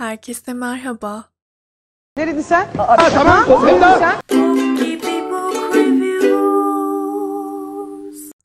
Herkese merhaba. Neredesin? sen? Aa, tamam. Neredin sen?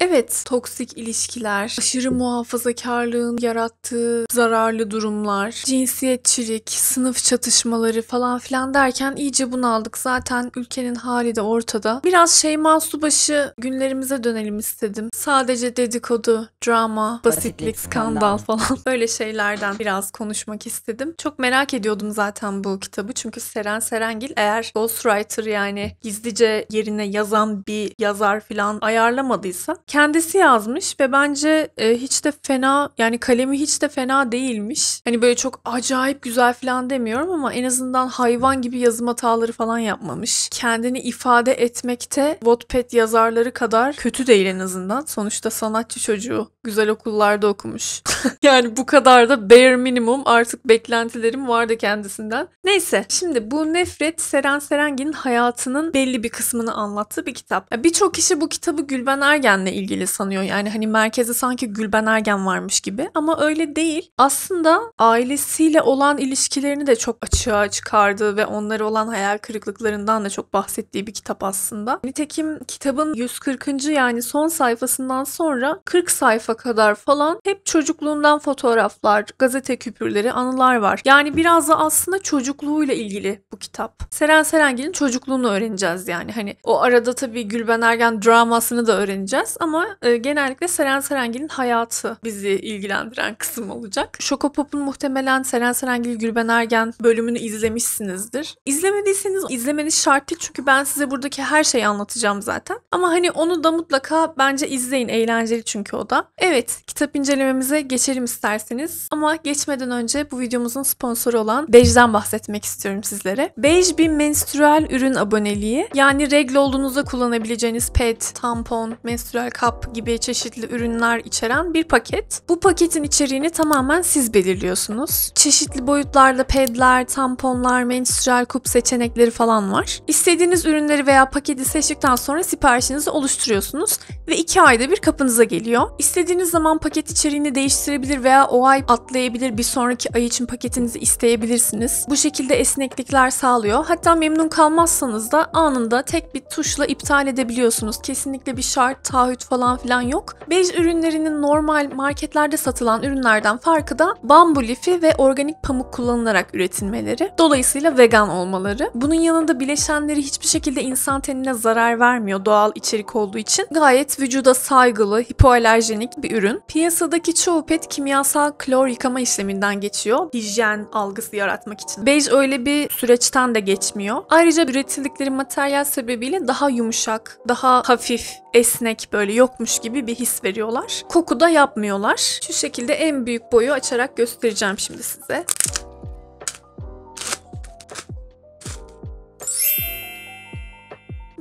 Evet, toksik ilişkiler, aşırı muhafazakarlığın yarattığı zararlı durumlar, cinsiyetçilik, sınıf çatışmaları falan filan derken iyice bunaldık. Zaten ülkenin hali de ortada. Biraz Şeyma Subaşı günlerimize dönelim istedim. Sadece dedikodu, drama, basitlik, skandal falan böyle şeylerden biraz konuşmak istedim. Çok merak ediyordum zaten bu kitabı. Çünkü Seren Serengil eğer ghostwriter yani gizlice yerine yazan bir yazar falan ayarlamadıysa kendisi yazmış ve bence e, hiç de fena yani kalemi hiç de fena değilmiş. Hani böyle çok acayip güzel falan demiyorum ama en azından hayvan gibi yazım hataları falan yapmamış. Kendini ifade etmekte Wattpad yazarları kadar kötü değil en azından. Sonuçta sanatçı çocuğu güzel okullarda okumuş. yani bu kadar da bare minimum artık beklentilerim vardı kendisinden. Neyse şimdi bu nefret Seren Serengil'in hayatının belli bir kısmını anlattığı bir kitap. Birçok kişi bu kitabı Gülben Ergen'le ilgili ilgili sanıyor. Yani hani merkezi sanki Gülben Ergen varmış gibi ama öyle değil. Aslında ailesiyle olan ilişkilerini de çok açığa çıkardığı ve onları olan hayal kırıklıklarından da çok bahsettiği bir kitap aslında. Nitekim kitabın 140. yani son sayfasından sonra 40 sayfa kadar falan hep çocukluğundan fotoğraflar, gazete küpürleri, anılar var. Yani biraz da aslında çocukluğuyla ilgili bu kitap. Seren Serengil'in çocukluğunu öğreneceğiz yani. Hani o arada tabii Gülben Ergen dramasını da öğreneceğiz ama ama e, genellikle Seren Serengil'in hayatı bizi ilgilendiren kısım olacak. Şokopop'un muhtemelen Seren Serengil Gülben Ergen bölümünü izlemişsinizdir. İzlemediyseniz izlemeniz şart değil çünkü ben size buradaki her şeyi anlatacağım zaten. Ama hani onu da mutlaka bence izleyin. Eğlenceli çünkü o da. Evet kitap incelememize geçelim isterseniz. Ama geçmeden önce bu videomuzun sponsoru olan Bej'den bahsetmek istiyorum sizlere. Bej bir menstrual ürün aboneliği. Yani regle olduğunuzda kullanabileceğiniz pet, tampon, menstrual kap gibi çeşitli ürünler içeren bir paket. Bu paketin içeriğini tamamen siz belirliyorsunuz. Çeşitli boyutlarda pedler, tamponlar, menstrüel kup seçenekleri falan var. İstediğiniz ürünleri veya paketi seçtikten sonra siparişinizi oluşturuyorsunuz ve 2 ayda bir kapınıza geliyor. İstediğiniz zaman paket içeriğini değiştirebilir veya o ay atlayabilir bir sonraki ay için paketinizi isteyebilirsiniz. Bu şekilde esneklikler sağlıyor. Hatta memnun kalmazsanız da anında tek bir tuşla iptal edebiliyorsunuz. Kesinlikle bir şart, taahhüt falan filan yok. Bej ürünlerinin normal marketlerde satılan ürünlerden farkı da bambu lifi ve organik pamuk kullanılarak üretilmeleri. Dolayısıyla vegan olmaları. Bunun yanında bileşenleri hiçbir şekilde insan tenine zarar vermiyor doğal içerik olduğu için. Gayet vücuda saygılı, hipoalerjenik bir ürün. Piyasadaki çoğu pet kimyasal klor yıkama işleminden geçiyor. Hijyen algısı yaratmak için. Bej öyle bir süreçten de geçmiyor. Ayrıca üretildikleri materyal sebebiyle daha yumuşak, daha hafif esnek böyle yokmuş gibi bir his veriyorlar. Koku da yapmıyorlar. Şu şekilde en büyük boyu açarak göstereceğim şimdi size.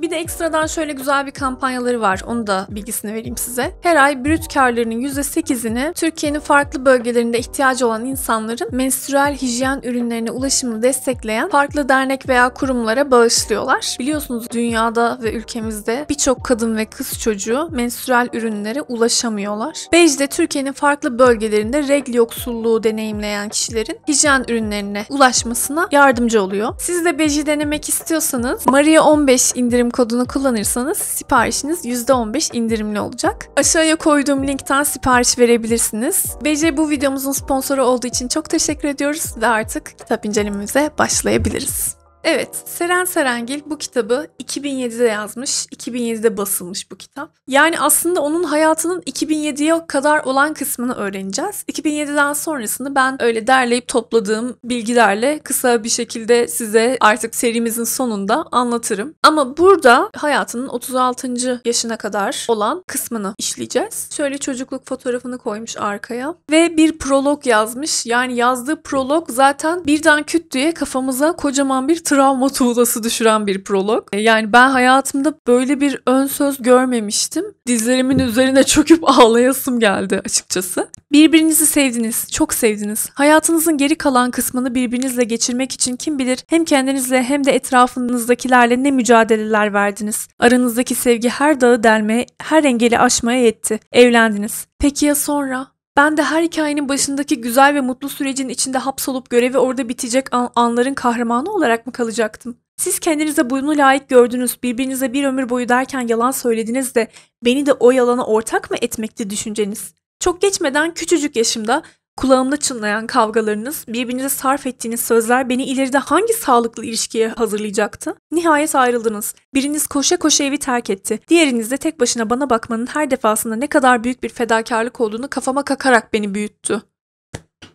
Bir de ekstradan şöyle güzel bir kampanyaları var. Onu da bilgisini vereyim size. Her ay brüt karlarının %8'ini Türkiye'nin farklı bölgelerinde ihtiyacı olan insanların menstrüel hijyen ürünlerine ulaşımını destekleyen farklı dernek veya kurumlara bağışlıyorlar. Biliyorsunuz dünyada ve ülkemizde birçok kadın ve kız çocuğu menstrüel ürünlere ulaşamıyorlar. Bej'de Türkiye'nin farklı bölgelerinde regl yoksulluğu deneyimleyen kişilerin hijyen ürünlerine ulaşmasına yardımcı oluyor. Siz de Bej'i denemek istiyorsanız Maria 15 indirim kodunu kullanırsanız siparişiniz %15 indirimli olacak. Aşağıya koyduğum linkten sipariş verebilirsiniz. BC bu videomuzun sponsoru olduğu için çok teşekkür ediyoruz ve artık kitap incelememize başlayabiliriz. Evet, Seren Serengil bu kitabı 2007'de yazmış, 2007'de basılmış bu kitap. Yani aslında onun hayatının 2007'ye kadar olan kısmını öğreneceğiz. 2007'den sonrasını ben öyle derleyip topladığım bilgilerle kısa bir şekilde size artık serimizin sonunda anlatırım. Ama burada hayatının 36. yaşına kadar olan kısmını işleyeceğiz. Şöyle çocukluk fotoğrafını koymuş arkaya ve bir prolog yazmış. Yani yazdığı prolog zaten birden küt diye kafamıza kocaman bir tır travma tuğlası düşüren bir prolog. E, yani ben hayatımda böyle bir ön söz görmemiştim. Dizlerimin üzerine çöküp ağlayasım geldi açıkçası. Birbirinizi sevdiniz, çok sevdiniz. Hayatınızın geri kalan kısmını birbirinizle geçirmek için kim bilir hem kendinizle hem de etrafınızdakilerle ne mücadeleler verdiniz. Aranızdaki sevgi her dağı delmeye, her engeli aşmaya yetti. Evlendiniz. Peki ya sonra? Ben de her hikayenin başındaki güzel ve mutlu sürecin içinde hapsolup görevi orada bitecek an- anların kahramanı olarak mı kalacaktım? Siz kendinize bunu layık gördünüz, birbirinize bir ömür boyu derken yalan söylediniz de beni de o yalana ortak mı etmekti düşünceniz? Çok geçmeden küçücük yaşımda Kulağımda çınlayan kavgalarınız, birbirinize sarf ettiğiniz sözler beni ileride hangi sağlıklı ilişkiye hazırlayacaktı? Nihayet ayrıldınız. Biriniz koşa koşa evi terk etti. Diğeriniz de tek başına bana bakmanın her defasında ne kadar büyük bir fedakarlık olduğunu kafama kakarak beni büyüttü.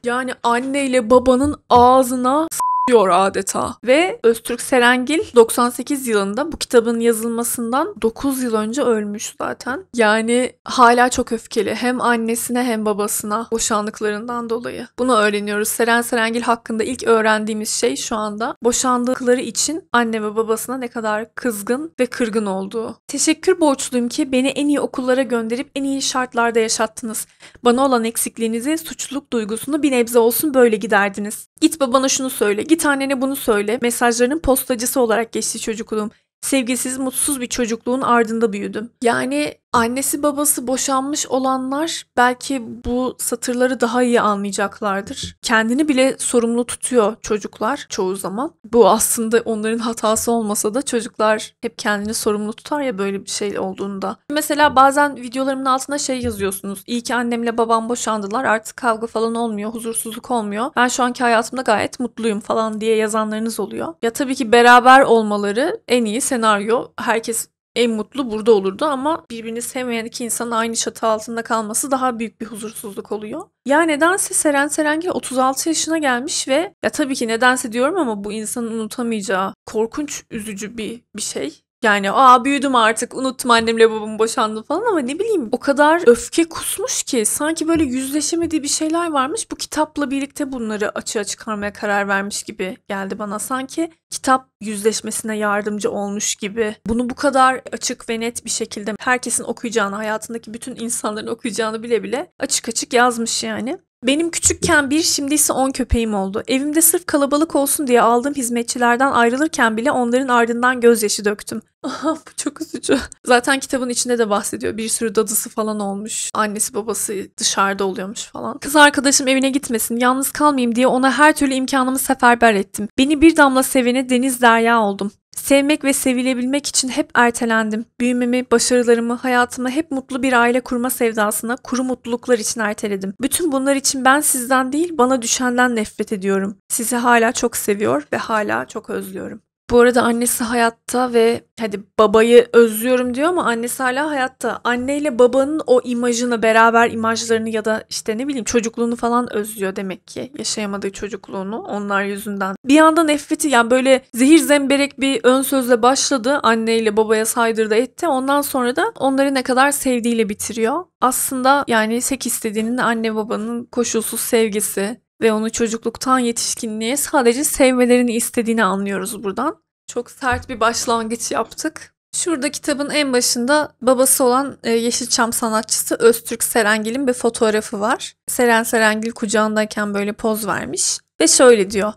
Yani anneyle babanın ağzına diyor adeta. Ve Öztürk Serengil 98 yılında bu kitabın yazılmasından 9 yıl önce ölmüş zaten. Yani hala çok öfkeli hem annesine hem babasına boşandıklarından dolayı. Bunu öğreniyoruz. Seren Serengil hakkında ilk öğrendiğimiz şey şu anda boşandıkları için anne ve babasına ne kadar kızgın ve kırgın olduğu. Teşekkür borçluyum ki beni en iyi okullara gönderip en iyi şartlarda yaşattınız. Bana olan eksikliğinizi, suçluluk duygusunu bir nebze olsun böyle giderdiniz. Git babana şunu söyle, git Git annene bunu söyle. Mesajlarının postacısı olarak geçti çocukluğum. Sevgisiz, mutsuz bir çocukluğun ardında büyüdüm. Yani Annesi babası boşanmış olanlar belki bu satırları daha iyi anlayacaklardır. Kendini bile sorumlu tutuyor çocuklar çoğu zaman. Bu aslında onların hatası olmasa da çocuklar hep kendini sorumlu tutar ya böyle bir şey olduğunda. Mesela bazen videolarımın altına şey yazıyorsunuz. İyi ki annemle babam boşandılar artık kavga falan olmuyor, huzursuzluk olmuyor. Ben şu anki hayatımda gayet mutluyum falan diye yazanlarınız oluyor. Ya tabii ki beraber olmaları en iyi senaryo. Herkes en mutlu burada olurdu ama birbirini sevmeyen iki insanın aynı çatı altında kalması daha büyük bir huzursuzluk oluyor. Ya nedense Seren Serengil 36 yaşına gelmiş ve ya tabii ki nedense diyorum ama bu insanın unutamayacağı korkunç üzücü bir bir şey. Yani aa büyüdüm artık unuttum annemle babam boşandı falan ama ne bileyim o kadar öfke kusmuş ki sanki böyle yüzleşemediği bir şeyler varmış. Bu kitapla birlikte bunları açığa çıkarmaya karar vermiş gibi geldi bana. Sanki kitap yüzleşmesine yardımcı olmuş gibi. Bunu bu kadar açık ve net bir şekilde herkesin okuyacağını, hayatındaki bütün insanların okuyacağını bile bile açık açık yazmış yani. Benim küçükken bir şimdi ise on köpeğim oldu. Evimde sırf kalabalık olsun diye aldığım hizmetçilerden ayrılırken bile onların ardından gözyaşı döktüm. Aha bu çok üzücü. Zaten kitabın içinde de bahsediyor. Bir sürü dadısı falan olmuş. Annesi babası dışarıda oluyormuş falan. Kız arkadaşım evine gitmesin, yalnız kalmayayım diye ona her türlü imkanımı seferber ettim. Beni bir damla sevene deniz derya oldum. Sevmek ve sevilebilmek için hep ertelendim. Büyümemi, başarılarımı, hayatımı hep mutlu bir aile kurma sevdasına, kuru mutluluklar için erteledim. Bütün bunlar için ben sizden değil, bana düşenden nefret ediyorum. Sizi hala çok seviyor ve hala çok özlüyorum. Bu arada annesi hayatta ve hadi babayı özlüyorum diyor ama annesi hala hayatta. Anne ile babanın o imajını beraber imajlarını ya da işte ne bileyim çocukluğunu falan özlüyor demek ki. Yaşayamadığı çocukluğunu onlar yüzünden. Bir yandan nefreti yani böyle zehir zemberek bir ön sözle başladı. ile babaya saydırdı etti. Ondan sonra da onları ne kadar sevdiğiyle bitiriyor. Aslında yani tek istediğinin anne babanın koşulsuz sevgisi, ve onu çocukluktan yetişkinliğe sadece sevmelerini istediğini anlıyoruz buradan. Çok sert bir başlangıç yaptık. Şurada kitabın en başında babası olan e, Yeşilçam sanatçısı Öztürk Serengil'in bir fotoğrafı var. Seren Serengil kucağındayken böyle poz vermiş ve şöyle diyor.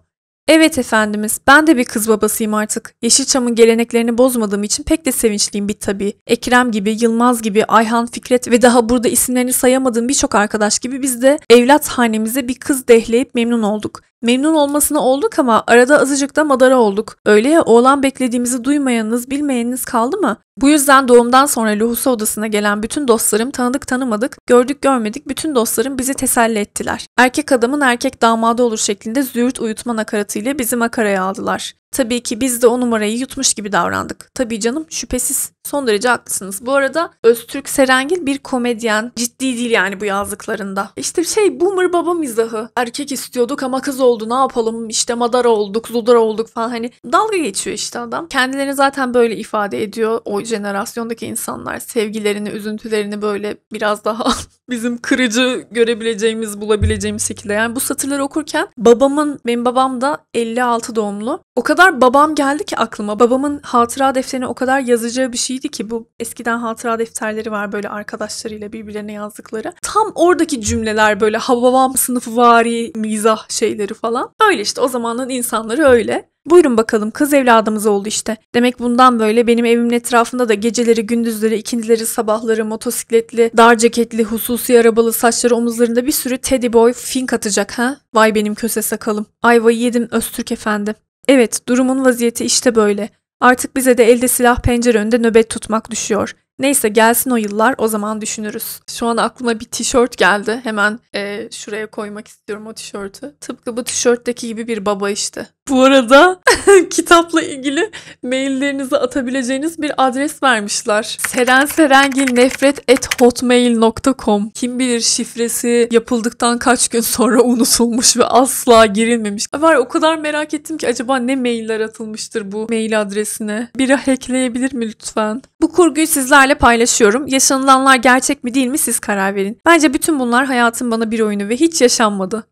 Evet efendimiz, ben de bir kız babasıyım artık. Yeşilçam'ın geleneklerini bozmadığım için pek de sevinçliyim bir tabii. Ekrem gibi, Yılmaz gibi, Ayhan Fikret ve daha burada isimlerini sayamadığım birçok arkadaş gibi biz de evlat hanemize bir kız dehleyip memnun olduk. Memnun olmasına olduk ama arada azıcık da madara olduk. Öyle ya oğlan beklediğimizi duymayanınız bilmeyeniniz kaldı mı? Bu yüzden doğumdan sonra lohusa odasına gelen bütün dostlarım tanıdık tanımadık, gördük görmedik bütün dostlarım bizi teselli ettiler. Erkek adamın erkek damadı olur şeklinde züğürt uyutma nakaratı ile bizi makaraya aldılar. Tabii ki biz de o numarayı yutmuş gibi davrandık. Tabii canım şüphesiz son derece haklısınız. Bu arada Öztürk Serengil bir komedyen. Ciddi değil yani bu yazdıklarında. İşte şey boomer baba mizahı. Erkek istiyorduk ama kız oldu ne yapalım işte madara olduk ludara olduk falan hani dalga geçiyor işte adam. Kendilerini zaten böyle ifade ediyor o jenerasyondaki insanlar. Sevgilerini, üzüntülerini böyle biraz daha bizim kırıcı görebileceğimiz, bulabileceğimiz şekilde. Yani bu satırları okurken babamın, benim babam da 56 doğumlu. O kadar kadar babam geldi ki aklıma. Babamın hatıra defterine o kadar yazacağı bir şeydi ki bu eskiden hatıra defterleri var böyle arkadaşlarıyla birbirlerine yazdıkları. Tam oradaki cümleler böyle "ha babam sınıfı vari mizah şeyleri falan. Öyle işte o zamanın insanları öyle. Buyurun bakalım kız evladımız oldu işte. Demek bundan böyle benim evimin etrafında da geceleri, gündüzleri, ikindileri, sabahları motosikletli, dar ceketli, hususi arabalı, saçları omuzlarında bir sürü teddy boy fink atacak ha? Vay benim köse sakalım. Ayvayı yedim Öztürk efendi. Evet, durumun vaziyeti işte böyle. Artık bize de elde silah pencere önünde nöbet tutmak düşüyor. Neyse gelsin o yıllar o zaman düşünürüz. Şu an aklıma bir tişört geldi. Hemen e, şuraya koymak istiyorum o tişörtü. Tıpkı bu tişörtteki gibi bir baba işte. Bu arada kitapla ilgili maillerinizi atabileceğiniz bir adres vermişler. Seren Serengil nefret et hotmail.com Kim bilir şifresi yapıldıktan kaç gün sonra unutulmuş ve asla girilmemiş. Var o kadar merak ettim ki acaba ne mailler atılmıştır bu mail adresine. Biri hackleyebilir mi lütfen? Bu kurguyu sizlerle paylaşıyorum. Yaşanılanlar gerçek mi değil mi siz karar verin. Bence bütün bunlar hayatın bana bir oyunu ve hiç yaşanmadı.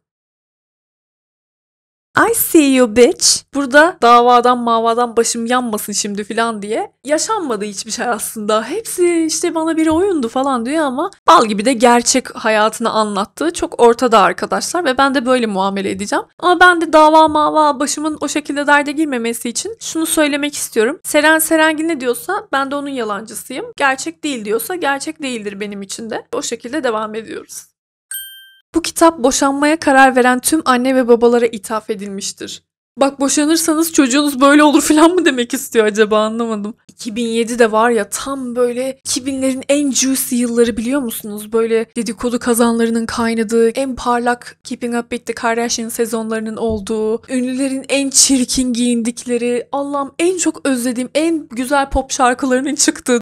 I see you bitch. Burada davadan mavadan başım yanmasın şimdi falan diye. Yaşanmadı hiçbir şey aslında. Hepsi işte bana bir oyundu falan diyor ama bal gibi de gerçek hayatını anlattı. çok ortada arkadaşlar ve ben de böyle muamele edeceğim. Ama ben de dava mava başımın o şekilde derde girmemesi için şunu söylemek istiyorum. Seren Serengil ne diyorsa ben de onun yalancısıyım. Gerçek değil diyorsa gerçek değildir benim için de. O şekilde devam ediyoruz. Bu kitap boşanmaya karar veren tüm anne ve babalara ithaf edilmiştir. Bak boşanırsanız çocuğunuz böyle olur falan mı demek istiyor acaba anlamadım. 2007 de var ya tam böyle 2000'lerin en juicy yılları biliyor musunuz? Böyle dedikodu kazanlarının kaynadığı, en parlak Keeping Up With The Kardashian sezonlarının olduğu, ünlülerin en çirkin giyindikleri, Allah'ım en çok özlediğim en güzel pop şarkılarının çıktığı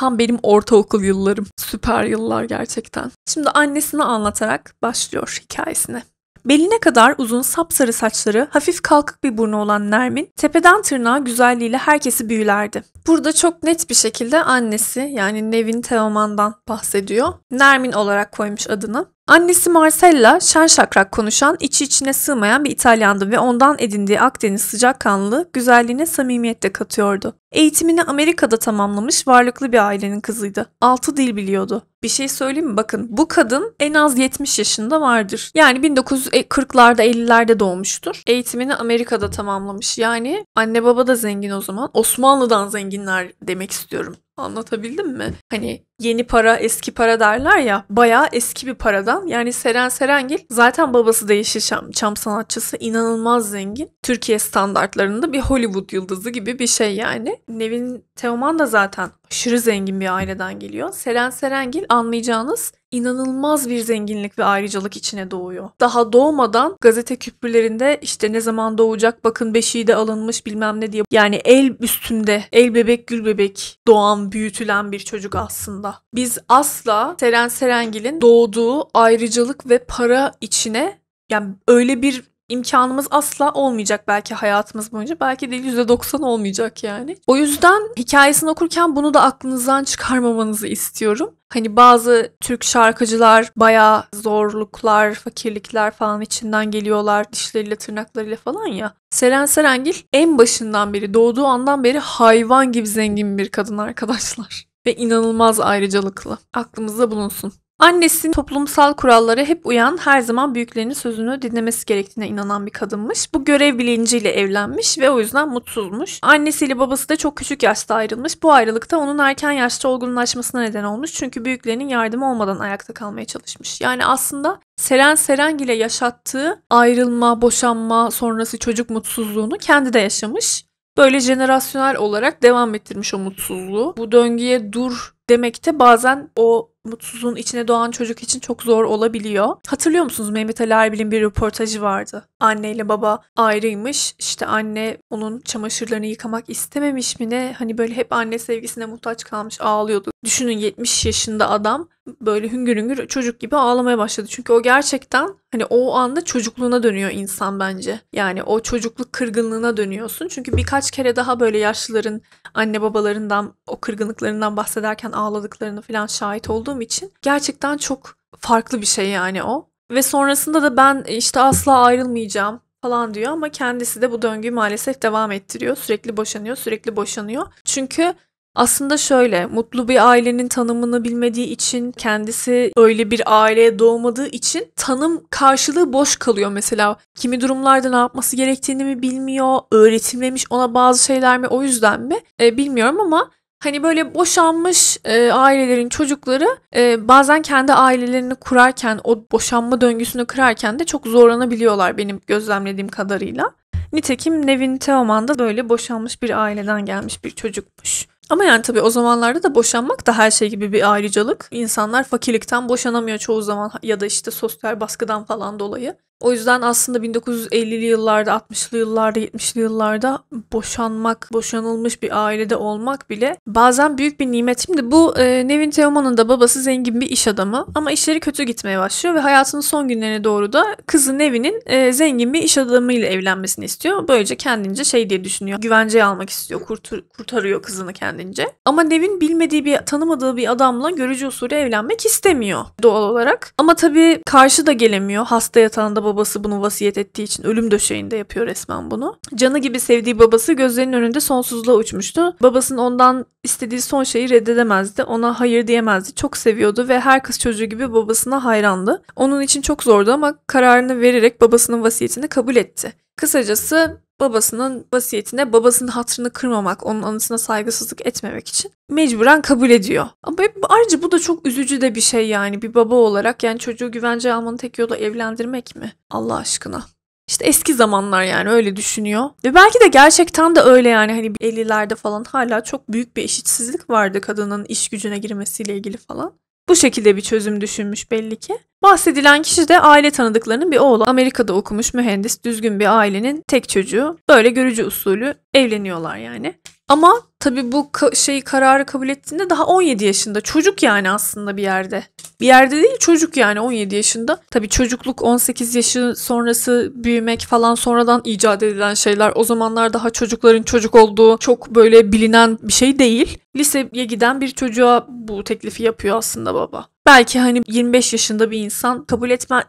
tam benim ortaokul yıllarım. Süper yıllar gerçekten. Şimdi annesini anlatarak başlıyor hikayesine. Beline kadar uzun sapsarı saçları, hafif kalkık bir burnu olan Nermin, tepeden tırnağa güzelliğiyle herkesi büyülerdi. Burada çok net bir şekilde annesi yani Nevin Teoman'dan bahsediyor. Nermin olarak koymuş adını. Annesi Marcella şen şakrak konuşan, içi içine sığmayan bir İtalyandı ve ondan edindiği Akdeniz sıcakkanlı güzelliğine samimiyet katıyordu. Eğitimini Amerika'da tamamlamış varlıklı bir ailenin kızıydı. Altı dil biliyordu. Bir şey söyleyeyim mi? Bakın bu kadın en az 70 yaşında vardır. Yani 1940'larda 50'lerde doğmuştur. Eğitimini Amerika'da tamamlamış. Yani anne baba da zengin o zaman. Osmanlı'dan zenginler demek istiyorum. Anlatabildim mi? Hani yeni para eski para derler ya bayağı eski bir paradan yani Seren Serengil zaten babası da Yeşilçam çam sanatçısı inanılmaz zengin. Türkiye standartlarında bir Hollywood yıldızı gibi bir şey yani. Nevin Teoman da zaten aşırı zengin bir aileden geliyor. Seren Serengil anlayacağınız inanılmaz bir zenginlik ve ayrıcalık içine doğuyor. Daha doğmadan gazete küpürlerinde işte ne zaman doğacak bakın beşiği de alınmış bilmem ne diye. Yani el üstünde el bebek gül bebek doğan büyütülen bir çocuk aslında asla. Biz asla Seren Serengil'in doğduğu ayrıcalık ve para içine yani öyle bir imkanımız asla olmayacak belki hayatımız boyunca. Belki de %90 olmayacak yani. O yüzden hikayesini okurken bunu da aklınızdan çıkarmamanızı istiyorum. Hani bazı Türk şarkıcılar bayağı zorluklar, fakirlikler falan içinden geliyorlar dişleriyle tırnaklarıyla falan ya. Seren Serengil en başından beri doğduğu andan beri hayvan gibi zengin bir kadın arkadaşlar ve inanılmaz ayrıcalıklı. Aklımızda bulunsun. Annesinin toplumsal kurallara hep uyan, her zaman büyüklerinin sözünü dinlemesi gerektiğine inanan bir kadınmış. Bu görev bilinciyle evlenmiş ve o yüzden mutsuzmuş. Annesiyle babası da çok küçük yaşta ayrılmış. Bu ayrılıkta onun erken yaşta olgunlaşmasına neden olmuş. Çünkü büyüklerinin yardımı olmadan ayakta kalmaya çalışmış. Yani aslında Seren Serengil'e yaşattığı ayrılma, boşanma sonrası çocuk mutsuzluğunu kendi de yaşamış. Böyle jenerasyonel olarak devam ettirmiş o mutsuzluğu. Bu döngüye dur demekte de bazen o mutsuzluğun içine doğan çocuk için çok zor olabiliyor. Hatırlıyor musunuz Mehmet Ali Erbil'in bir röportajı vardı. Anne ile baba ayrıymış. İşte anne onun çamaşırlarını yıkamak istememiş mi ne? Hani böyle hep anne sevgisine muhtaç kalmış ağlıyordu. Düşünün 70 yaşında adam böyle hüngür hüngür çocuk gibi ağlamaya başladı. Çünkü o gerçekten hani o anda çocukluğuna dönüyor insan bence. Yani o çocukluk kırgınlığına dönüyorsun. Çünkü birkaç kere daha böyle yaşlıların anne babalarından o kırgınlıklarından bahsederken ağladıklarını falan şahit olduğum için gerçekten çok farklı bir şey yani o. Ve sonrasında da ben işte asla ayrılmayacağım falan diyor ama kendisi de bu döngüyü maalesef devam ettiriyor. Sürekli boşanıyor, sürekli boşanıyor. Çünkü aslında şöyle, mutlu bir ailenin tanımını bilmediği için, kendisi öyle bir aileye doğmadığı için tanım karşılığı boş kalıyor mesela. Kimi durumlarda ne yapması gerektiğini mi bilmiyor, öğretilmemiş ona bazı şeyler mi o yüzden mi e, bilmiyorum ama Hani böyle boşanmış e, ailelerin çocukları e, bazen kendi ailelerini kurarken o boşanma döngüsünü kırarken de çok zorlanabiliyorlar benim gözlemlediğim kadarıyla. Nitekim Nevin Teoman da böyle boşanmış bir aileden gelmiş bir çocukmuş. Ama yani tabii o zamanlarda da boşanmak da her şey gibi bir ayrıcalık. İnsanlar fakirlikten boşanamıyor çoğu zaman ya da işte sosyal baskıdan falan dolayı. O yüzden aslında 1950'li yıllarda, 60'lı yıllarda, 70'li yıllarda boşanmak, boşanılmış bir ailede olmak bile bazen büyük bir nimet. Şimdi bu e, Nevin Teoman'ın da babası zengin bir iş adamı ama işleri kötü gitmeye başlıyor ve hayatının son günlerine doğru da kızı Nevin'in e, zengin bir iş adamıyla evlenmesini istiyor. Böylece kendince şey diye düşünüyor. Güvenceye almak istiyor. Kurtur, kurtarıyor kızını kendince. Ama Nevin bilmediği bir, tanımadığı bir adamla görücü usulü evlenmek istemiyor doğal olarak. Ama tabii karşı da gelemiyor. Hasta yatağında babası bunu vasiyet ettiği için ölüm döşeğinde yapıyor resmen bunu. Canı gibi sevdiği babası gözlerinin önünde sonsuzluğa uçmuştu. Babasının ondan istediği son şeyi reddedemezdi. Ona hayır diyemezdi. Çok seviyordu ve her kız çocuğu gibi babasına hayrandı. Onun için çok zordu ama kararını vererek babasının vasiyetini kabul etti. Kısacası babasının vasiyetine babasının hatrını kırmamak, onun anısına saygısızlık etmemek için mecburen kabul ediyor. Ama ayrıca bu da çok üzücü de bir şey yani bir baba olarak. Yani çocuğu güvence almanın tek yolu evlendirmek mi? Allah aşkına. İşte eski zamanlar yani öyle düşünüyor. Ve belki de gerçekten de öyle yani hani 50'lerde falan hala çok büyük bir eşitsizlik vardı kadının iş gücüne girmesiyle ilgili falan. Bu şekilde bir çözüm düşünmüş belli ki. Bahsedilen kişi de aile tanıdıklarının bir oğlu. Amerika'da okumuş mühendis, düzgün bir ailenin tek çocuğu. Böyle görücü usulü evleniyorlar yani. Ama tabii bu ka- şeyi kararı kabul ettiğinde daha 17 yaşında. Çocuk yani aslında bir yerde. Bir yerde değil çocuk yani 17 yaşında. Tabii çocukluk 18 yaşı sonrası büyümek falan sonradan icat edilen şeyler. O zamanlar daha çocukların çocuk olduğu çok böyle bilinen bir şey değil. Liseye giden bir çocuğa bu teklifi yapıyor aslında baba. Belki hani 25 yaşında bir insan kabul etme,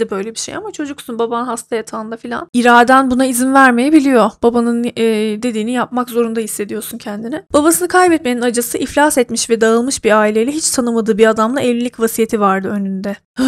de böyle bir şey ama çocuksun baban hasta yatağında filan. İraden buna izin vermeyebiliyor. Babanın e, dediğini yapmak zorunda hissediyorsun kendini. Babasını kaybetmenin acısı iflas etmiş ve dağılmış bir aileyle hiç tanımadığı bir adamla evlilik vasiyeti vardı önünde.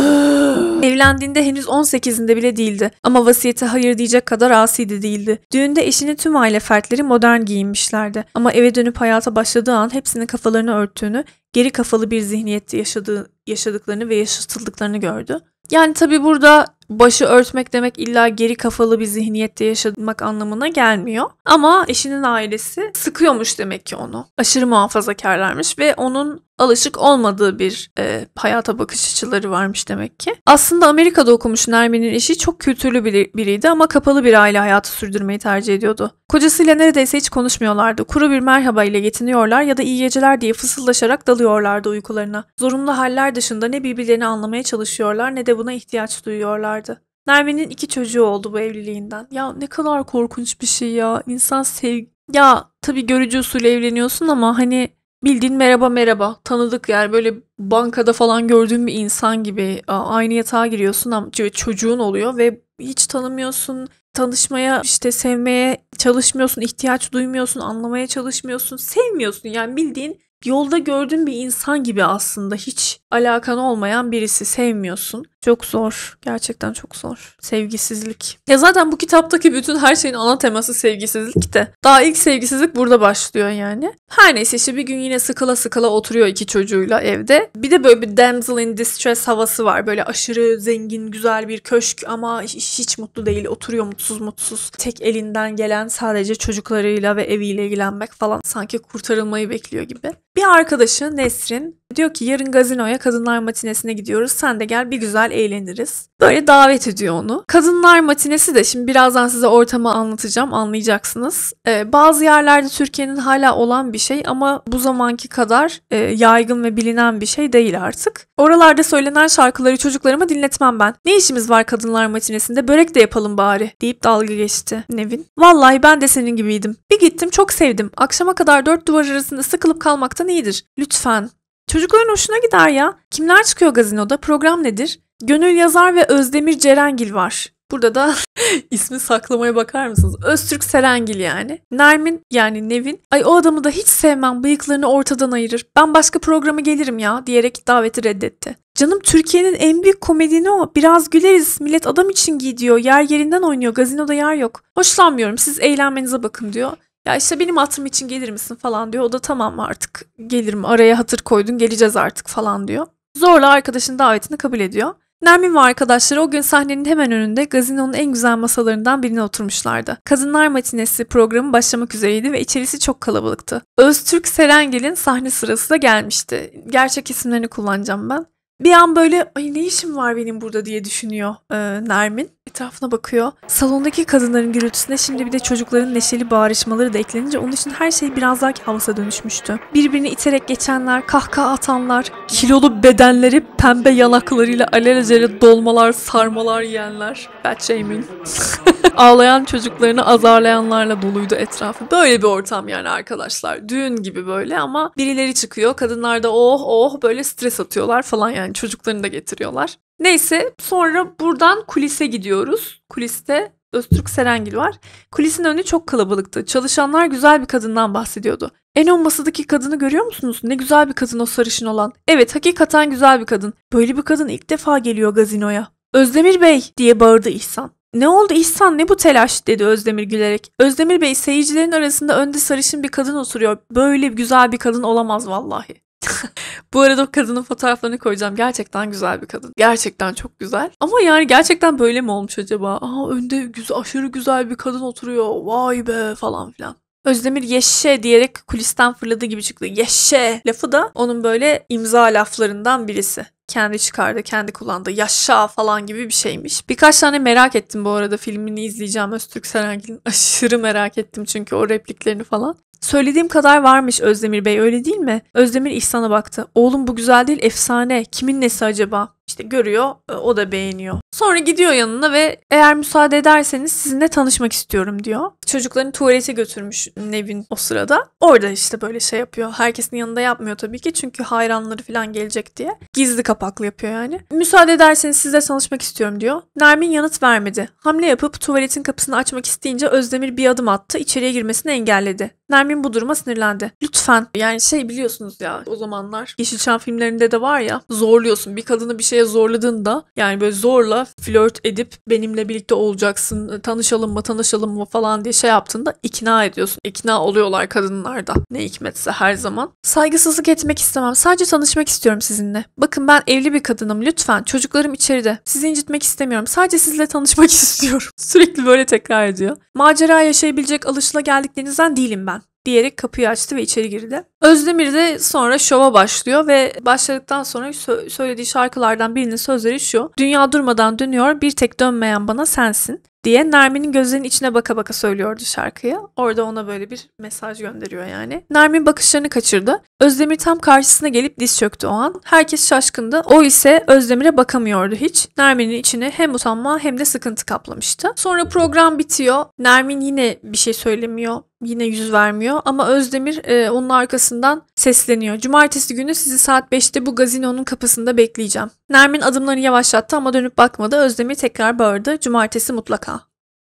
Evlendiğinde henüz 18'inde bile değildi ama vasiyete hayır diyecek kadar asi de değildi. Düğünde eşini tüm aile fertleri modern giyinmişlerdi ama eve dönüp hayata başladığı an hepsinin kafalarını örttüğünü, geri kafalı bir zihniyette yaşadığı, yaşadıklarını ve yaşatıldıklarını gördü. Yani tabii burada başı örtmek demek illa geri kafalı bir zihniyette yaşamak anlamına gelmiyor. Ama eşinin ailesi sıkıyormuş demek ki onu. Aşırı muhafazakarlarmış ve onun alışık olmadığı bir e, hayata bakış açıları varmış demek ki. Aslında Amerika'da okumuş Nermin'in eşi çok kültürlü biri, biriydi ama kapalı bir aile hayatı sürdürmeyi tercih ediyordu. Kocasıyla neredeyse hiç konuşmuyorlardı. Kuru bir merhaba ile yetiniyorlar ya da iyi geceler diye fısıldaşarak dalıyorlardı uykularına. Zorunlu haller dışında ne birbirlerini anlamaya çalışıyorlar ne de buna ihtiyaç duyuyorlar yaşıyorlardı. Nermin'in iki çocuğu oldu bu evliliğinden. Ya ne kadar korkunç bir şey ya. İnsan sevgi... Ya tabii görücü usulü evleniyorsun ama hani bildiğin merhaba merhaba tanıdık yani böyle bankada falan gördüğün bir insan gibi aynı yatağa giriyorsun ama çocuğun oluyor ve hiç tanımıyorsun tanışmaya işte sevmeye çalışmıyorsun ihtiyaç duymuyorsun anlamaya çalışmıyorsun sevmiyorsun yani bildiğin yolda gördüğün bir insan gibi aslında hiç alakan olmayan birisi sevmiyorsun çok zor. Gerçekten çok zor. Sevgisizlik. Ya zaten bu kitaptaki bütün her şeyin ana teması sevgisizlik de. Daha ilk sevgisizlik burada başlıyor yani. Her neyse işte bir gün yine sıkıla sıkıla oturuyor iki çocuğuyla evde. Bir de böyle bir damsel in distress havası var. Böyle aşırı zengin, güzel bir köşk ama hiç mutlu değil. Oturuyor mutsuz mutsuz. Tek elinden gelen sadece çocuklarıyla ve eviyle ilgilenmek falan. Sanki kurtarılmayı bekliyor gibi. Bir arkadaşı Nesrin diyor ki yarın gazinoya kadınlar matinesine gidiyoruz. Sen de gel bir güzel eğleniriz. Böyle davet ediyor onu. Kadınlar matinesi de şimdi birazdan size ortamı anlatacağım anlayacaksınız. Ee, bazı yerlerde Türkiye'nin hala olan bir şey ama bu zamanki kadar e, yaygın ve bilinen bir şey değil artık. Oralarda söylenen şarkıları çocuklarıma dinletmem ben. Ne işimiz var kadınlar matinesinde börek de yapalım bari deyip dalga geçti Nevin. Vallahi ben de senin gibiydim. Bir gittim çok sevdim. Akşama kadar dört duvar arasında sıkılıp kalmaktan iyidir. Lütfen Çocukların hoşuna gider ya. Kimler çıkıyor gazinoda? Program nedir? Gönül Yazar ve Özdemir Cerengil var. Burada da ismi saklamaya bakar mısınız? Öztürk Serengil yani. Nermin yani Nevin. Ay o adamı da hiç sevmem bıyıklarını ortadan ayırır. Ben başka programa gelirim ya diyerek daveti reddetti. Canım Türkiye'nin en büyük komedini o. Biraz güleriz. Millet adam için giydiyor. Yer yerinden oynuyor. Gazinoda yer yok. Hoşlanmıyorum. Siz eğlenmenize bakın diyor. Ya işte benim hatırım için gelir misin falan diyor. O da tamam artık gelirim. Araya hatır koydun geleceğiz artık falan diyor. Zorla arkadaşın davetini kabul ediyor. Nermin ve arkadaşları o gün sahnenin hemen önünde gazinonun en güzel masalarından birine oturmuşlardı. Kadınlar Matinesi programı başlamak üzereydi ve içerisi çok kalabalıktı. Öztürk Serengil'in sahne sırası da gelmişti. Gerçek isimlerini kullanacağım ben. Bir an böyle ay ne işim var benim burada diye düşünüyor e, Nermin. Etrafına bakıyor. Salondaki kadınların gürültüsüne şimdi bir de çocukların neşeli bağırışmaları da eklenince onun için her şey biraz daha kaosa dönüşmüştü. Birbirini iterek geçenler, kahkaha atanlar, kilolu bedenleri pembe yanaklarıyla alelacele dolmalar, sarmalar yiyenler. Fat shaming. Ağlayan çocuklarını azarlayanlarla doluydu etrafı. Böyle bir ortam yani arkadaşlar. Düğün gibi böyle ama birileri çıkıyor. Kadınlar da oh oh böyle stres atıyorlar falan yani çocuklarını da getiriyorlar. Neyse sonra buradan kulise gidiyoruz. Kuliste Öztürk Serengil var. Kulisin önü çok kalabalıktı. Çalışanlar güzel bir kadından bahsediyordu. En ön masadaki kadını görüyor musunuz? Ne güzel bir kadın o sarışın olan. Evet hakikaten güzel bir kadın. Böyle bir kadın ilk defa geliyor gazinoya. Özdemir Bey diye bağırdı İhsan. Ne oldu İhsan ne bu telaş dedi Özdemir gülerek. Özdemir Bey seyircilerin arasında önde sarışın bir kadın oturuyor. Böyle güzel bir kadın olamaz vallahi. Bu arada o kadının fotoğraflarını koyacağım. Gerçekten güzel bir kadın. Gerçekten çok güzel. Ama yani gerçekten böyle mi olmuş acaba? Aa önde güzel, aşırı güzel bir kadın oturuyor. Vay be falan filan. Özdemir yeşe diyerek kulisten fırladığı gibi çıktı. Yeşe lafı da onun böyle imza laflarından birisi kendi çıkardı, kendi kullandı. Yaşa falan gibi bir şeymiş. Birkaç tane merak ettim bu arada filmini izleyeceğim Öztürk Serengil'in. Aşırı merak ettim çünkü o repliklerini falan. Söylediğim kadar varmış Özdemir Bey öyle değil mi? Özdemir İhsan'a baktı. Oğlum bu güzel değil efsane. Kimin nesi acaba? İşte görüyor, e, o da beğeniyor. Sonra gidiyor yanına ve eğer müsaade ederseniz sizinle tanışmak istiyorum diyor. Çocuklarını tuvalete götürmüş Nevin o sırada. Orada işte böyle şey yapıyor. Herkesin yanında yapmıyor tabii ki çünkü hayranları falan gelecek diye. Gizli kapaklı yapıyor yani. Müsaade ederseniz sizle tanışmak istiyorum diyor. Nermin yanıt vermedi. Hamle yapıp tuvaletin kapısını açmak isteyince Özdemir bir adım attı. içeriye girmesini engelledi. Nermin bu duruma sinirlendi. Lütfen yani şey biliyorsunuz ya o zamanlar Yeşilçam filmlerinde de var ya zorluyorsun bir kadını bir şey şeye zorladığında yani böyle zorla flört edip benimle birlikte olacaksın, e, tanışalım mı tanışalım mı falan diye şey yaptığında ikna ediyorsun. İkna oluyorlar kadınlarda. Ne hikmetse her zaman. Saygısızlık etmek istemem. Sadece tanışmak istiyorum sizinle. Bakın ben evli bir kadınım lütfen. Çocuklarım içeride. Sizi incitmek istemiyorum. Sadece sizinle tanışmak istiyorum. Sürekli böyle tekrar ediyor. Macera yaşayabilecek alışıla geldiklerinizden değilim ben diyerek kapıyı açtı ve içeri girdi. Özdemir de sonra şova başlıyor ve başladıktan sonra sö- söylediği şarkılardan birinin sözleri şu. Dünya durmadan dönüyor bir tek dönmeyen bana sensin diye Nermin'in gözlerinin içine baka baka söylüyordu şarkıyı. Orada ona böyle bir mesaj gönderiyor yani. Nermin bakışlarını kaçırdı. Özdemir tam karşısına gelip diz çöktü o an. Herkes şaşkındı. O ise Özdemir'e bakamıyordu hiç. Nermin'in içine hem utanma hem de sıkıntı kaplamıştı. Sonra program bitiyor. Nermin yine bir şey söylemiyor yine yüz vermiyor ama Özdemir e, onun arkasından sesleniyor. Cumartesi günü sizi saat 5'te bu gazinonun kapısında bekleyeceğim. Nermin adımlarını yavaşlattı ama dönüp bakmadı. Özdemir tekrar bağırdı. Cumartesi mutlaka.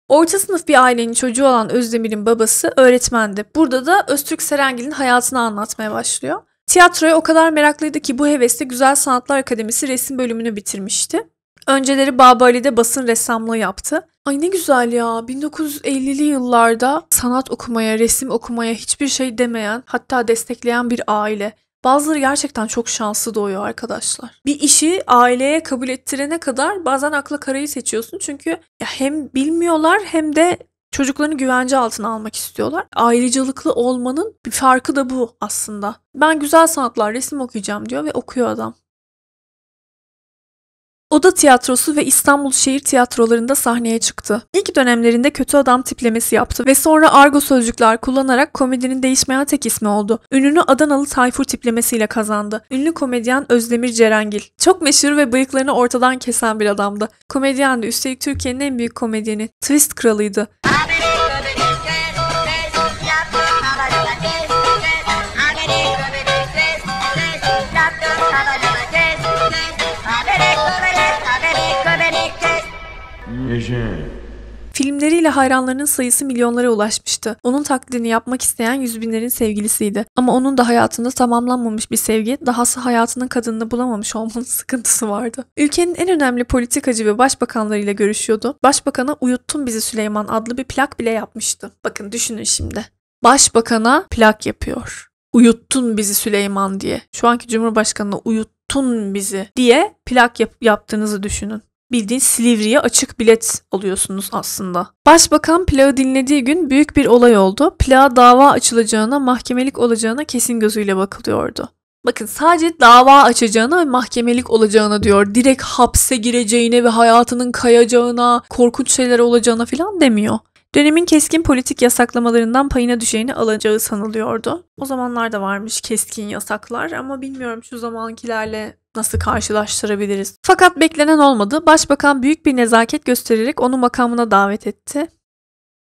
Orta sınıf bir ailenin çocuğu olan Özdemir'in babası öğretmendi. Burada da Öztürk Serengil'in hayatını anlatmaya başlıyor. Tiyatroya o kadar meraklıydı ki bu hevesle Güzel Sanatlar Akademisi resim bölümünü bitirmişti. Önceleri Baba Ali'de basın ressamlığı yaptı. Ay ne güzel ya 1950'li yıllarda sanat okumaya, resim okumaya hiçbir şey demeyen hatta destekleyen bir aile. Bazıları gerçekten çok şanslı doğuyor arkadaşlar. Bir işi aileye kabul ettirene kadar bazen akla karayı seçiyorsun. Çünkü ya hem bilmiyorlar hem de çocuklarını güvence altına almak istiyorlar. Ayrıcalıklı olmanın bir farkı da bu aslında. Ben güzel sanatlar, resim okuyacağım diyor ve okuyor adam. Oda Tiyatrosu ve İstanbul Şehir Tiyatrolarında sahneye çıktı. İlk dönemlerinde kötü adam tiplemesi yaptı ve sonra argo sözcükler kullanarak komedinin değişmeyen tek ismi oldu. Ününü Adanalı Tayfur tiplemesiyle kazandı. Ünlü komedyen Özdemir Cerengil. Çok meşhur ve bıyıklarını ortadan kesen bir adamdı. Komedyendi üstelik Türkiye'nin en büyük komedyeni. Twist kralıydı. Abi. Filmleriyle hayranlarının sayısı milyonlara ulaşmıştı. Onun taklidini yapmak isteyen yüzbinlerin sevgilisiydi. Ama onun da hayatında tamamlanmamış bir sevgi, dahası hayatının kadınını bulamamış olmanın sıkıntısı vardı. Ülkenin en önemli politikacı ve başbakanlarıyla görüşüyordu. Başbakana Uyuttun Bizi Süleyman adlı bir plak bile yapmıştı. Bakın düşünün şimdi. Başbakana plak yapıyor. Uyuttun bizi Süleyman diye. Şu anki Cumhurbaşkanı'na uyuttun bizi diye plak yap- yaptığınızı düşünün bildiğin Silivri'ye açık bilet alıyorsunuz aslında. Başbakan plağı dinlediği gün büyük bir olay oldu. Plağa dava açılacağına, mahkemelik olacağına kesin gözüyle bakılıyordu. Bakın sadece dava açacağına ve mahkemelik olacağına diyor. Direkt hapse gireceğine ve hayatının kayacağına, korkunç şeyler olacağına falan demiyor. Dönemin keskin politik yasaklamalarından payına düşeceğini alacağı sanılıyordu. O zamanlar da varmış keskin yasaklar ama bilmiyorum şu zamankilerle nasıl karşılaştırabiliriz. Fakat beklenen olmadı. Başbakan büyük bir nezaket göstererek onu makamına davet etti.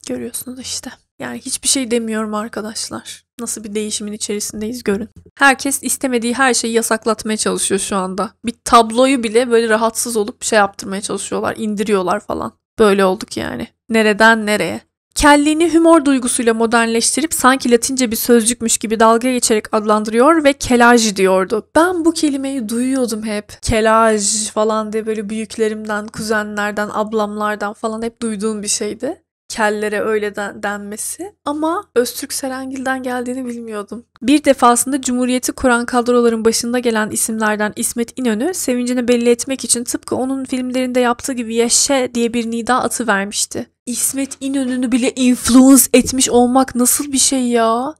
Görüyorsunuz işte. Yani hiçbir şey demiyorum arkadaşlar. Nasıl bir değişimin içerisindeyiz görün. Herkes istemediği her şeyi yasaklatmaya çalışıyor şu anda. Bir tabloyu bile böyle rahatsız olup bir şey yaptırmaya çalışıyorlar, indiriyorlar falan. Böyle olduk yani. Nereden nereye? Kelliğini humor duygusuyla modernleştirip sanki latince bir sözcükmüş gibi dalga geçerek adlandırıyor ve kelaj diyordu. Ben bu kelimeyi duyuyordum hep. Kelaj falan diye böyle büyüklerimden, kuzenlerden, ablamlardan falan hep duyduğum bir şeydi kellere öyle den, denmesi ama Öztürk Serengil'den geldiğini bilmiyordum. Bir defasında Cumhuriyeti kuran kadroların başında gelen isimlerden İsmet İnönü sevincini belli etmek için tıpkı onun filmlerinde yaptığı gibi yaşa diye bir nida atı vermişti. İsmet İnönü'nü bile influence etmiş olmak nasıl bir şey ya?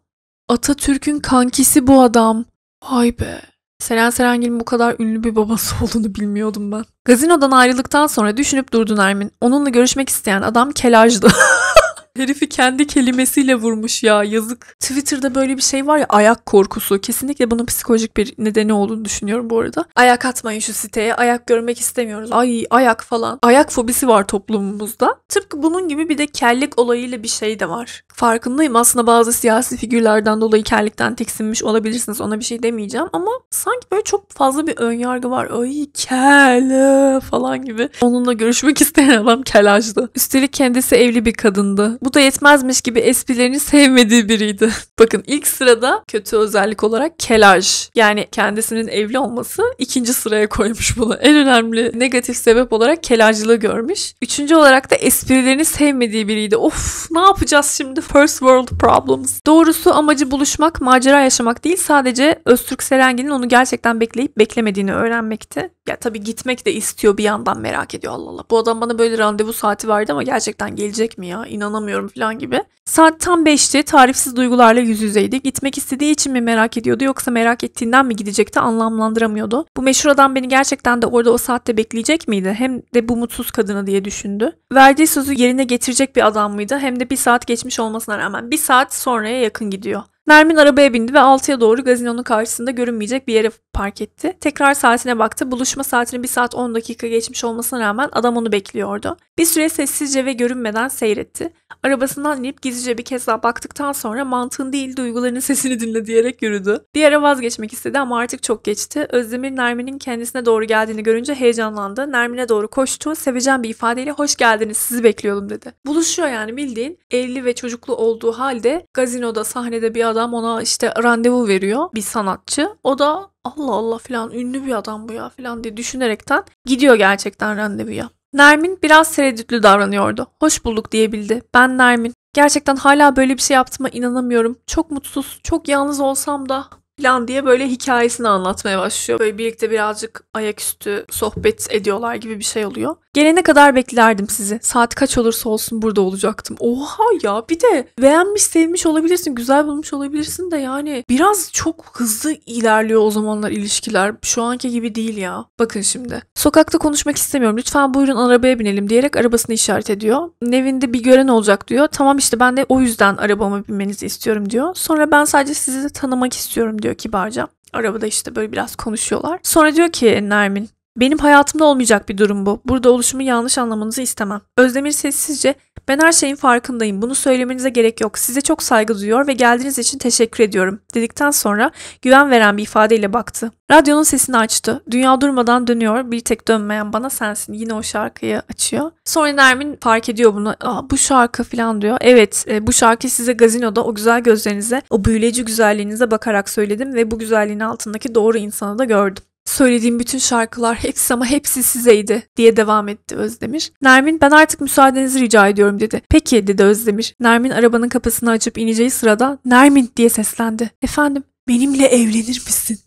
Atatürk'ün kankisi bu adam. Vay be. Selen Serengil'in bu kadar ünlü bir babası olduğunu bilmiyordum ben. Gazinodan ayrıldıktan sonra düşünüp durdu Nermin. Onunla görüşmek isteyen adam Kelajdı. Herifi kendi kelimesiyle vurmuş ya yazık. Twitter'da böyle bir şey var ya ayak korkusu. Kesinlikle bunun psikolojik bir nedeni olduğunu düşünüyorum bu arada. Ayak atmayın şu siteye. Ayak görmek istemiyoruz. Ay ayak falan. Ayak fobisi var toplumumuzda. Tıpkı bunun gibi bir de kellik olayıyla bir şey de var. Farkındayım aslında bazı siyasi figürlerden dolayı kellikten tiksinmiş olabilirsiniz. Ona bir şey demeyeceğim ama sanki böyle çok fazla bir önyargı var. Ay kel falan gibi. Onunla görüşmek isteyen adam kelajdı. Üstelik kendisi evli bir kadındı bu da yetmezmiş gibi esprilerini sevmediği biriydi. Bakın ilk sırada kötü özellik olarak kelaj. Yani kendisinin evli olması ikinci sıraya koymuş bunu. En önemli negatif sebep olarak kelajcılığı görmüş. Üçüncü olarak da esprilerini sevmediği biriydi. Of ne yapacağız şimdi? First world problems. Doğrusu amacı buluşmak, macera yaşamak değil sadece Öztürk serengilin onu gerçekten bekleyip beklemediğini öğrenmekti. Ya tabii gitmek de istiyor bir yandan merak ediyor Allah Allah. Bu adam bana böyle randevu saati verdi ama gerçekten gelecek mi ya? İnanamıyorum istemiyorum falan gibi. Saat tam 5'ti. Tarifsiz duygularla yüz yüzeydi. Gitmek istediği için mi merak ediyordu yoksa merak ettiğinden mi gidecekti anlamlandıramıyordu. Bu meşhur adam beni gerçekten de orada o saatte bekleyecek miydi? Hem de bu mutsuz kadını diye düşündü. Verdiği sözü yerine getirecek bir adam mıydı? Hem de bir saat geçmiş olmasına rağmen bir saat sonraya yakın gidiyor. Nermin arabaya bindi ve 6'ya doğru gazinonun karşısında görünmeyecek bir yere park etti. Tekrar saatine baktı. Buluşma saatinin 1 saat 10 dakika geçmiş olmasına rağmen adam onu bekliyordu. Bir süre sessizce ve görünmeden seyretti. Arabasından inip gizlice bir kez daha baktıktan sonra mantığın değil duygularının sesini dinle diyerek yürüdü. Bir ara vazgeçmek istedi ama artık çok geçti. Özdemir Nermin'in kendisine doğru geldiğini görünce heyecanlandı. Nermin'e doğru koştu. Sevecen bir ifadeyle hoş geldiniz sizi bekliyordum dedi. Buluşuyor yani bildiğin evli ve çocuklu olduğu halde gazinoda sahnede bir adam ona işte randevu veriyor bir sanatçı. O da Allah Allah filan ünlü bir adam bu ya filan diye düşünerekten gidiyor gerçekten randevuya. Nermin biraz tereddütlü davranıyordu. Hoş bulduk diyebildi. Ben Nermin. Gerçekten hala böyle bir şey yaptığıma inanamıyorum. Çok mutsuz, çok yalnız olsam da Plan diye böyle hikayesini anlatmaya başlıyor. Böyle birlikte birazcık ayaküstü sohbet ediyorlar gibi bir şey oluyor. Gelene kadar beklerdim sizi. Saat kaç olursa olsun burada olacaktım. Oha ya bir de beğenmiş sevmiş olabilirsin. Güzel bulmuş olabilirsin de yani biraz çok hızlı ilerliyor o zamanlar ilişkiler. Şu anki gibi değil ya. Bakın şimdi. Sokakta konuşmak istemiyorum. Lütfen buyurun arabaya binelim diyerek arabasını işaret ediyor. Nevinde bir gören olacak diyor. Tamam işte ben de o yüzden arabama binmenizi istiyorum diyor. Sonra ben sadece sizi tanımak istiyorum diyor kibarca. Arabada işte böyle biraz konuşuyorlar. Sonra diyor ki Nermin benim hayatımda olmayacak bir durum bu. Burada oluşumu yanlış anlamanızı istemem. Özdemir sessizce ben her şeyin farkındayım. Bunu söylemenize gerek yok. Size çok saygı duyuyor ve geldiğiniz için teşekkür ediyorum dedikten sonra güven veren bir ifadeyle baktı. Radyonun sesini açtı. Dünya durmadan dönüyor. Bir tek dönmeyen bana sensin. Yine o şarkıyı açıyor. Sonra Nermin fark ediyor bunu. Aa, bu şarkı falan diyor. Evet e, bu şarkı size gazinoda o güzel gözlerinize, o büyüleyici güzelliğinize bakarak söyledim ve bu güzelliğin altındaki doğru insanı da gördüm. Söylediğim bütün şarkılar hepsi ama hepsi sizeydi diye devam etti Özdemir. Nermin ben artık müsaadenizi rica ediyorum dedi. Peki dedi Özdemir. Nermin arabanın kapısını açıp ineceği sırada Nermin diye seslendi. Efendim benimle evlenir misin?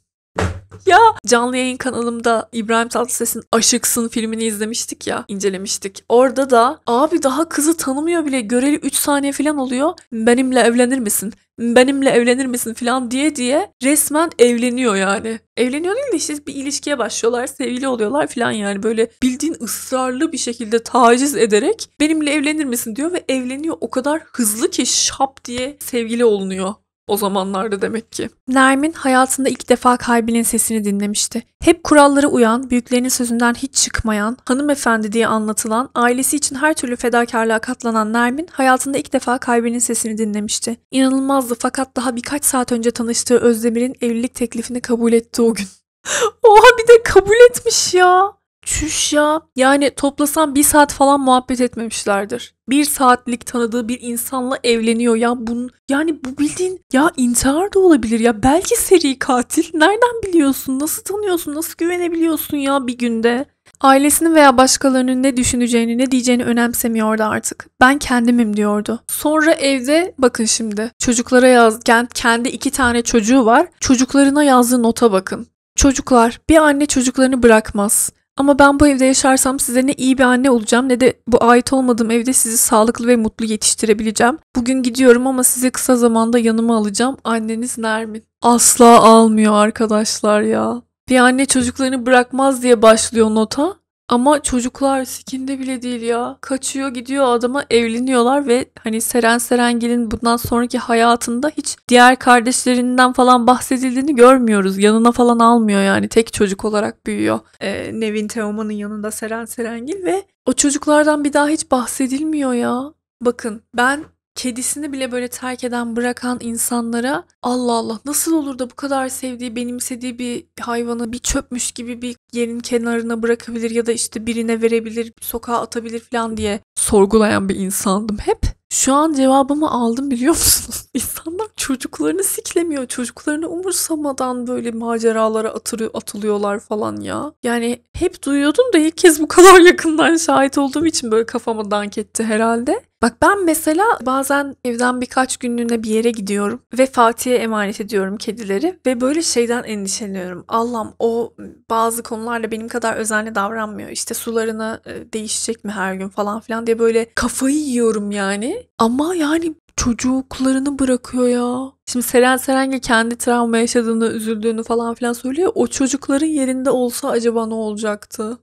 Ya canlı yayın kanalımda İbrahim Tatlıses'in Aşıksın filmini izlemiştik ya, incelemiştik. Orada da abi daha kızı tanımıyor bile göreli 3 saniye falan oluyor. Benimle evlenir misin? benimle evlenir misin falan diye diye resmen evleniyor yani. Evleniyor değil de işte bir ilişkiye başlıyorlar, sevgili oluyorlar falan yani böyle bildiğin ısrarlı bir şekilde taciz ederek benimle evlenir misin diyor ve evleniyor o kadar hızlı ki şap diye sevgili olunuyor o zamanlarda demek ki. Nermin hayatında ilk defa kalbinin sesini dinlemişti. Hep kurallara uyan, büyüklerinin sözünden hiç çıkmayan, hanımefendi diye anlatılan, ailesi için her türlü fedakarlığa katlanan Nermin hayatında ilk defa kalbinin sesini dinlemişti. İnanılmazdı fakat daha birkaç saat önce tanıştığı Özdemir'in evlilik teklifini kabul etti o gün. Oha bir de kabul etmiş ya. Çüş ya. Yani toplasam bir saat falan muhabbet etmemişlerdir. Bir saatlik tanıdığı bir insanla evleniyor ya. Bunun, yani bu bildiğin ya intihar da olabilir ya. Belki seri katil. Nereden biliyorsun? Nasıl tanıyorsun? Nasıl güvenebiliyorsun ya bir günde? Ailesinin veya başkalarının ne düşüneceğini, ne diyeceğini önemsemiyordu artık. Ben kendimim diyordu. Sonra evde bakın şimdi çocuklara yazken kendi iki tane çocuğu var. Çocuklarına yazdığı nota bakın. Çocuklar, bir anne çocuklarını bırakmaz. Ama ben bu evde yaşarsam size ne iyi bir anne olacağım ne de bu ait olmadığım evde sizi sağlıklı ve mutlu yetiştirebileceğim. Bugün gidiyorum ama sizi kısa zamanda yanıma alacağım. Anneniz Nermin. Asla almıyor arkadaşlar ya. Bir anne çocuklarını bırakmaz diye başlıyor nota. Ama çocuklar sikinde bile değil ya. Kaçıyor gidiyor adama evleniyorlar ve hani Seren Serengil'in bundan sonraki hayatında hiç diğer kardeşlerinden falan bahsedildiğini görmüyoruz. Yanına falan almıyor yani tek çocuk olarak büyüyor. Ee, Nevin Teoman'ın yanında Seren Serengil ve o çocuklardan bir daha hiç bahsedilmiyor ya. Bakın ben kedisini bile böyle terk eden bırakan insanlara Allah Allah nasıl olur da bu kadar sevdiği benimsediği bir hayvanı bir çöpmüş gibi bir yerin kenarına bırakabilir ya da işte birine verebilir sokağa atabilir falan diye sorgulayan bir insandım hep. Şu an cevabımı aldım biliyor musunuz? İnsanlar çocuklarını siklemiyor. Çocuklarını umursamadan böyle maceralara atırıyor, atılıyorlar falan ya. Yani hep duyuyordum da ilk kez bu kadar yakından şahit olduğum için böyle kafama dank etti herhalde. Bak ben mesela bazen evden birkaç günlüğüne bir yere gidiyorum ve Fatih'e emanet ediyorum kedileri ve böyle şeyden endişeleniyorum. Allah'ım o bazı konularla benim kadar özenli davranmıyor. İşte sularını e, değişecek mi her gün falan filan diye böyle kafayı yiyorum yani. Ama yani çocuklarını bırakıyor ya. Şimdi Seren Serenge kendi travma yaşadığını, üzüldüğünü falan filan söylüyor. O çocukların yerinde olsa acaba ne olacaktı?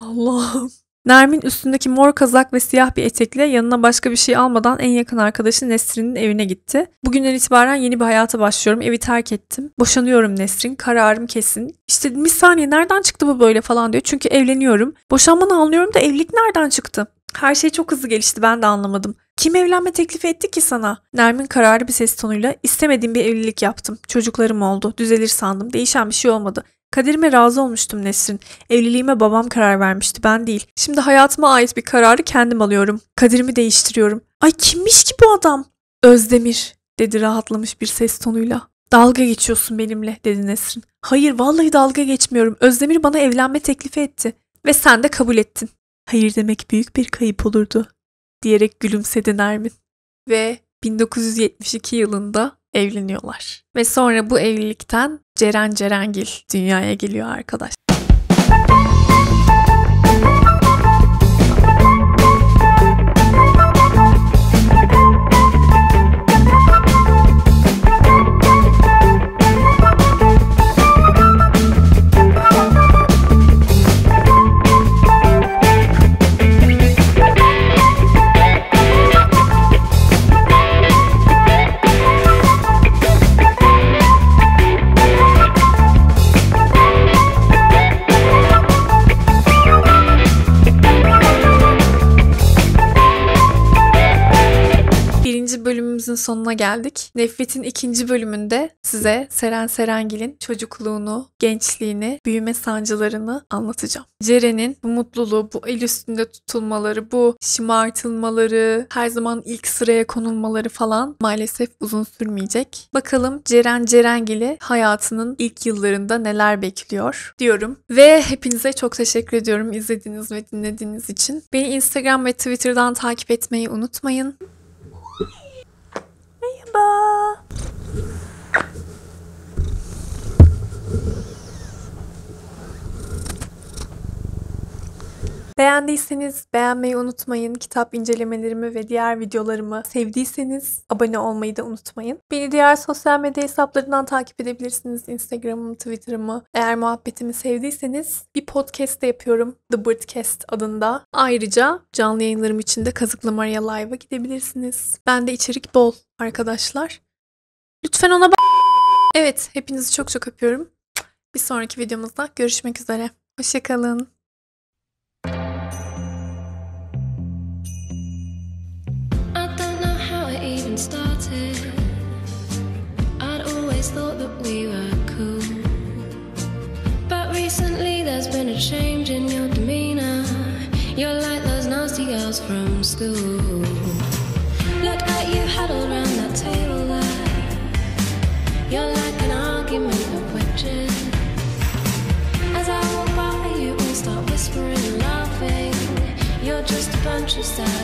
Allah'ım. Nermin üstündeki mor kazak ve siyah bir etekle yanına başka bir şey almadan en yakın arkadaşı Nesrin'in evine gitti. Bugünden itibaren yeni bir hayata başlıyorum. Evi terk ettim. Boşanıyorum Nesrin. Kararım kesin. İşte bir saniye nereden çıktı bu böyle falan diyor. Çünkü evleniyorum. Boşanmanı anlıyorum da evlilik nereden çıktı? Her şey çok hızlı gelişti ben de anlamadım. Kim evlenme teklifi etti ki sana? Nermin kararlı bir ses tonuyla istemediğim bir evlilik yaptım. Çocuklarım oldu. Düzelir sandım. Değişen bir şey olmadı. Kadirime razı olmuştum Nesrin. Evliliğime babam karar vermişti ben değil. Şimdi hayatıma ait bir kararı kendim alıyorum. Kadirimi değiştiriyorum. Ay kimmiş ki bu adam? Özdemir dedi rahatlamış bir ses tonuyla. Dalga geçiyorsun benimle dedi Nesrin. Hayır vallahi dalga geçmiyorum. Özdemir bana evlenme teklifi etti. Ve sen de kabul ettin. Hayır demek büyük bir kayıp olurdu diyerek gülümsedi Nermin. Ve 1972 yılında evleniyorlar. Ve sonra bu evlilikten Ceren Cerengil dünyaya geliyor arkadaş. bölümümüzün sonuna geldik. Nefretin ikinci bölümünde size Seren Serengil'in çocukluğunu, gençliğini, büyüme sancılarını anlatacağım. Ceren'in bu mutluluğu, bu el üstünde tutulmaları, bu şımartılmaları, her zaman ilk sıraya konulmaları falan maalesef uzun sürmeyecek. Bakalım Ceren Cerengil'i hayatının ilk yıllarında neler bekliyor diyorum. Ve hepinize çok teşekkür ediyorum izlediğiniz ve dinlediğiniz için. Beni Instagram ve Twitter'dan takip etmeyi unutmayın. Bye. Beğendiyseniz beğenmeyi unutmayın. Kitap incelemelerimi ve diğer videolarımı sevdiyseniz abone olmayı da unutmayın. Beni diğer sosyal medya hesaplarından takip edebilirsiniz. Instagram'ımı, Twitter'ımı. Eğer muhabbetimi sevdiyseniz bir podcast da yapıyorum. The Birdcast adında. Ayrıca canlı yayınlarım için de Kazıklı Maria Live'a gidebilirsiniz. Ben de içerik bol arkadaşlar. Lütfen ona bak. Evet, hepinizi çok çok öpüyorum. Bir sonraki videomuzda görüşmek üzere. Hoşçakalın. even started, I'd always thought that we were cool. But recently there's been a change in your demeanor. You're like those nasty girls from school. Look at you huddled around that table there. You're like an argument of witches. As I walk by, you all start whispering and laughing. You're just a bunch of sad.